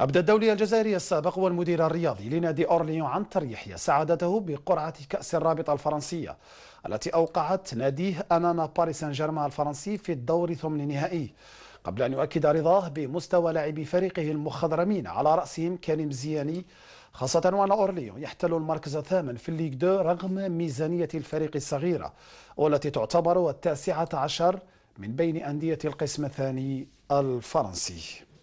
أبدى الدولي الجزائري السابق والمدير الرياضي لنادي أورليون عن تريحية سعادته بقرعة كأس الرابطة الفرنسية التي أوقعت ناديه أمام باريس سان جيرمان الفرنسي في الدور ثمن نهائي قبل أن يؤكد رضاه بمستوى لاعبي فريقه المخضرمين على رأسهم كريم زياني خاصة وأن أورليون يحتل المركز الثامن في الليغ دو رغم ميزانية الفريق الصغيرة والتي تعتبر التاسعة عشر من بين أندية القسم الثاني الفرنسي